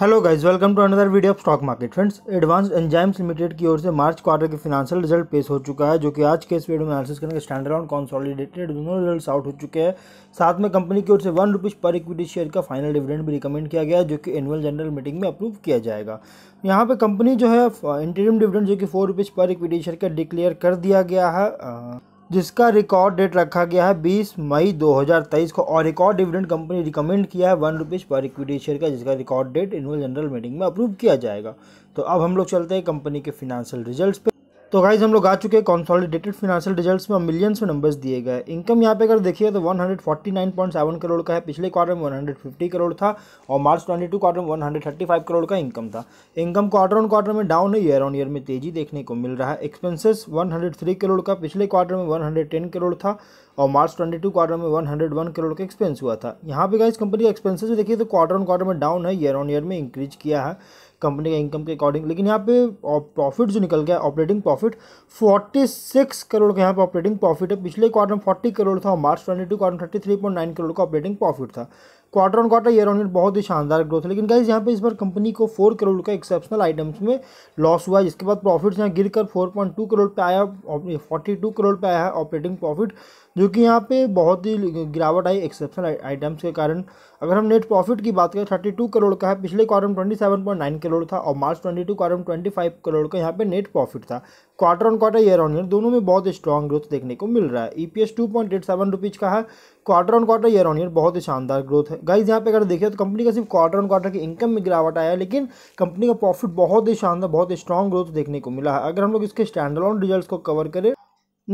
hello guys welcome to another video of stock market friends advance enzymes limited की ओर से March quarter के financial result पेश हो चुका है जो कि आज के इस वीडियो में एनालिसिस करेंगे स्टैंडर्ड और कॉन्सोलिडेटेड दोनों रिजल्ट आउट हो चुके हैं साथ में कंपनी की ओर से one rupees per equity share का फाइनल डिविडेंड भी रिकमेंड किया गया जो कि एनुअल जनरल मीटिंग में अप्रूव किया जाएगा यहाँ पर कंपनी जो है इंटरिम डिविडेंड जो कि four rupees per equity share का डिक्लेयर कर दिया गया है जिसका रिकॉर्ड डेट रखा गया है 20 मई 2023 को और रिकॉर्ड डिविडेंड कंपनी रिकमेंड किया है one rupees per equity share का जिसका record date annual general meeting में अप्रूव किया जाएगा तो अब हम लोग चलते हैं कंपनी के फिनेंशियल रिजल्ट्स पे तो गाइज हम लोग आ चुके हैं कॉन्सॉलिडेटेड फिनेंशियल रिजल्ट्स में मिलियंस में नंबर्स दिए गए इनकम यहाँ पे अगर देखिए तो 149.7 करोड़ का है पिछले क्वार्टर में 150 करोड़ था और मार्च 22 क्वार्टर में 135 करोड़ का इनकम था इनकम क्वार्टर ऑन क्वार्टर में डाउन है ईयर ऑन ईयर में तेजी देखने को मिल रहा है एक्सपेंसेस वन करोड़ का पिछले क्वार्टर में वन करोड़ था और मार्च टू क्वार्टर में वन करोड़ का एक्सपेंस हुआ था यहाँ पे गाइज कंपनी एक्सपेंसेस देखिए तो क्वार्टर ऑन क्वार्टर में डाउन है ईयर ऑन ईयर में इंक्रीज किया है कंपनी के इनकम के अकॉर्डिंग लेकिन यहाँ पे प्रॉफिट जो निकल गया ऑपरेटिंग प्रॉफिट 46 करोड़ का यहाँ पे ऑपरेटिंग प्रॉफिट है पिछले क्वार्टर में 40 करोड़ था मार्च 22 क्वार्टर में 33.9 करोड़ का ऑपरेटिंग प्रॉफिट था quarter on quarter year on year बहुत ही शानदार ग्रोथ है लेकिन गाइज यहाँ पे इस बार कंपनी को फोर करोड़ का एक्सेप्शनल आइटम्स में लॉस हुआ है जिसके बाद प्रॉफिट्स यहाँ गिर कर फोर पॉइंट टू करोड़ पे आया फोर्टी टू करोड़ पे आया है ऑपरेटिंग प्रॉफिट जो कि यहाँ पे बहुत ही गिरावट आई एक्सेप्शनल आइटम्स के कारण अगर हम नेट प्रॉफिट की बात करें थर्टी टू करोड़ का है पिछले quarter twenty seven point nine crore था और March twenty two quarter twenty five crore का यहाँ पे नेट प्रॉफिट था quarter on quarter year on year दोनों में बहुत स्ट्रॉन्ग ग्रोथ देखने को मिल रहा है E P S two point eight seven rupees का है quarter on quarter year on year बहुत ही शानदार ग्रोथ है गाइज यहाँ पे अगर देखें तो कंपनी का सिर्फ क्वार्टर ऑन क्वार्टर की इनकम में गिरावट आया लेकिन कंपनी का प्रॉफिट बहुत ही शानदार बहुत ही स्ट्रॉन्ग ग्रोथ देखने को मिला है अगर हम लोग इसके ऑन रिजल्ट को कवर करें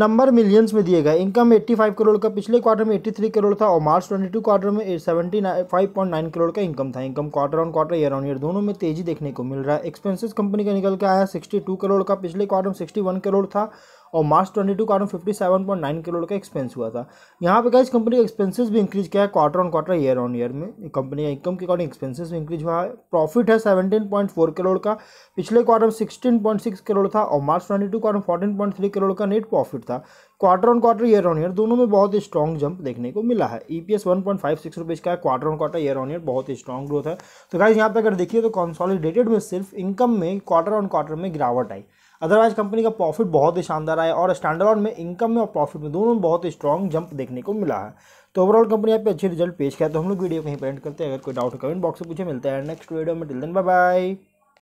नंबर मिलियंस में दिए गए इनकम 85 करोड़ का पिछले क्वार्टर में 83 करोड़ था और मार्च 22 क्वार्टर में 75.9 करोड़ का इनकम था income quarter on quarter year on year दोनों में तेजी देखने को मिल रहा है एक्सपेंसेस कंपनी का निकल के आया 62 करोड़ का पिछले क्वार्टर में 61 करोड़ था और मार्च ट्वेंटी टू का fifty seven point nine crore का एक्सपेंस हुआ था यहाँ पे गाइज कंपनी का एक्सपेंसेस भी इंक्रीज किया है quarter on quarter year on year में कंपनी का इनकम के अकॉर्डिंग एक्सपेंसेस भी इंक्रीज हुआ है प्रॉफिट है सेवेंटीन पॉइंट फोर करोड़ का पिछले क्वार्टर में सिक्सटीन पॉइंट सिक्स करोड़ था और मार्च ट्वेंटी टू का around fourteen point three crore का नेट प्रॉफिट था quarter on quarter year on year दोनों में बहुत ही स्ट्रॉन्ग जंप देखने को मिला है E P S one point five six rupees का है quarter on quarter year on year बहुत ही स्ट्रॉन्ग ग्रोथ है तो गाइज यहाँ पे अगर देखिए तो कंसोलिडेटेड में सिर्फ इनकम में क्वार्टर ऑन क्वार्टर में गिरावट आई अदरवाइज कंपनी का प्रॉफिट बहुत ही शानदार आया और स्टैंडर्ड में इनकम में और प्रॉफिट में दोनों में बहुत ही स्ट्रॉन्ग जंप देखने को मिला है तो ओवरऑल कंपनी आप अच्छे रिजल्ट पेश किया तो हम लोग वीडियो कहीं पेंट करते हैं अगर कोई डाउट कमेंट बॉक्स से पूछे मिलता है नेक्स्ट वीडियो में टिल देन बाय बाय